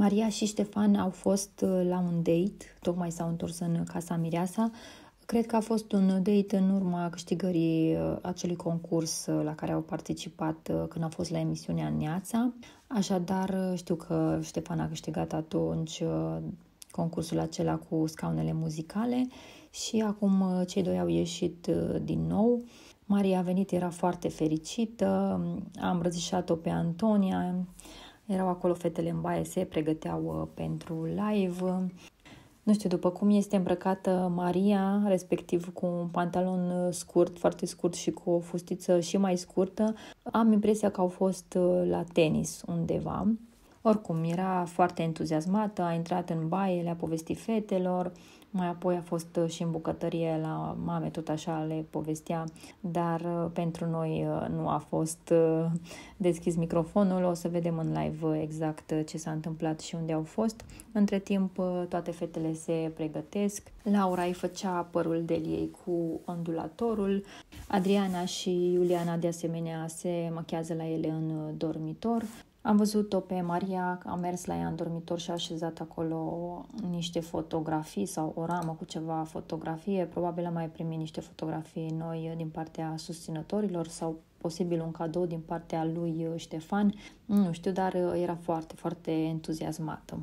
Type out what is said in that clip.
Maria și Ștefan au fost uh, la un date, tocmai s-au întors în casa Mireasa. Cred că a fost un date în urma câștigării uh, acelui concurs uh, la care au participat când a fost la emisiunea Neața. Așadar, știu că Ștefan a câștigat atunci concursul acela cu scaunele muzicale și acum cei doi au ieșit din nou. Maria a venit, era foarte fericită, a îmbrățișat-o pe Antonia, erau acolo fetele în baie, se pregăteau uh, pentru live. Nu știu, după cum este îmbrăcată Maria, respectiv cu un pantalon uh, scurt, foarte scurt și cu o fustiță și mai scurtă, am impresia că au fost uh, la tenis undeva. Oricum, era foarte entuziasmată, a intrat în baie, le-a povestit fetelor, mai apoi a fost uh, și în bucătărie la mame, tot așa le povestea, dar uh, pentru noi uh, nu a fost deschis microfonul, o să vedem în live exact ce s-a întâmplat și unde au fost. Între timp, toate fetele se pregătesc, Laura îi făcea părul de ei cu ondulatorul, Adriana și Iuliana de asemenea se machează la ele în dormitor, am văzut-o pe Maria, am mers la ea în dormitor și a așezat acolo niște fotografii sau o ramă cu ceva fotografie. Probabil am mai primit niște fotografii noi din partea susținătorilor sau posibil un cadou din partea lui Ștefan. Nu știu, dar era foarte, foarte entuziasmată.